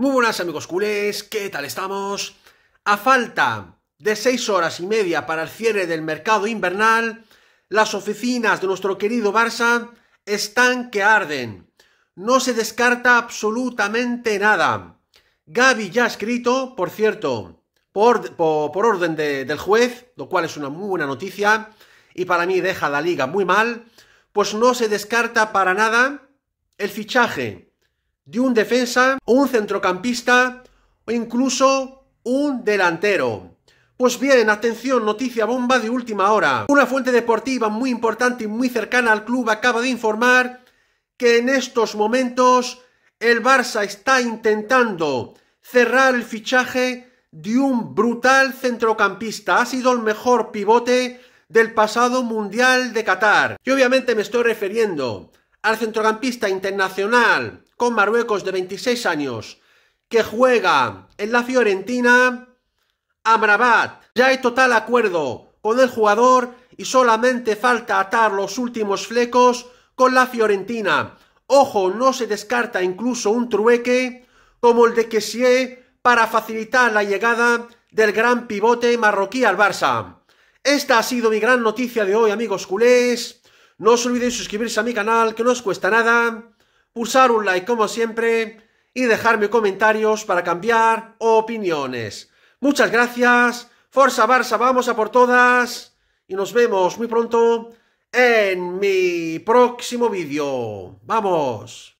Muy buenas amigos culés, ¿qué tal estamos? A falta de seis horas y media para el cierre del mercado invernal, las oficinas de nuestro querido Barça están que arden. No se descarta absolutamente nada. Gaby ya ha escrito, por cierto, por, orden del juez, lo cual es una muy buena noticia y para mí deja la liga muy mal, pues no se descarta para nada el fichaje de un defensa, un centrocampista o incluso un delantero. Pues bien, atención, noticia bomba de última hora. Una fuente deportiva muy importante y muy cercana al club acaba de informar que en estos momentos el Barça está intentando cerrar el fichaje de un brutal centrocampista. Ha sido el mejor pivote del pasado Mundial de Qatar. Y obviamente me estoy refiriendo al centrocampista internacional con Marruecos de 26 años que juega en la Fiorentina, Amrabat. Ya hay total acuerdo con el jugador y solamente falta atar los últimos flecos con la Fiorentina. Ojo, no se descarta incluso un trueque como el de Kessie para facilitar la llegada del gran pivote marroquí al Barça. Esta ha sido mi gran noticia de hoy, amigos culés. No os olvidéis suscribirse a mi canal, que no os cuesta nada, pulsar un like como siempre y dejarme comentarios para cambiar opiniones. Muchas gracias, Forza Barça, vamos a por todas y nos vemos muy pronto en mi próximo vídeo. ¡Vamos!